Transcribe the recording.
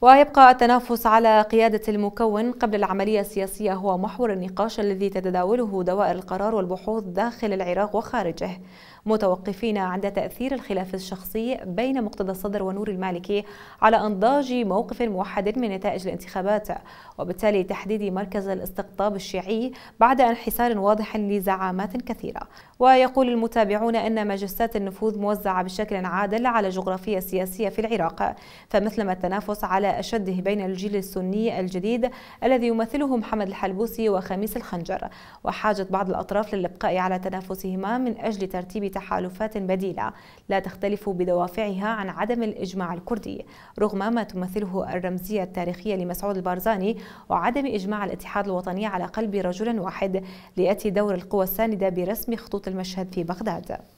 ويبقى التنافس على قيادة المكون قبل العملية السياسية هو محور النقاش الذي تتداوله دوائر القرار والبحوث داخل العراق وخارجه متوقفين عند تأثير الخلاف الشخصي بين مقتدى الصدر ونور المالكي على أنضاج موقف موحد من نتائج الانتخابات وبالتالي تحديد مركز الاستقطاب الشيعي بعد انحسار واضح لزعامات كثيرة ويقول المتابعون أن مجسات النفوذ موزعة بشكل عادل على الجغرافية السياسية في العراق فمثلما التنافس على على أشده بين الجيل السني الجديد الذي يمثله محمد الحلبوسي وخميس الخنجر وحاجة بعض الأطراف للبقاء على تنافسهما من أجل ترتيب تحالفات بديلة لا تختلف بدوافعها عن عدم الإجماع الكردي رغم ما تمثله الرمزية التاريخية لمسعود البارزاني وعدم إجماع الاتحاد الوطني على قلب رجل واحد ليأتي دور القوى الساندة برسم خطوط المشهد في بغداد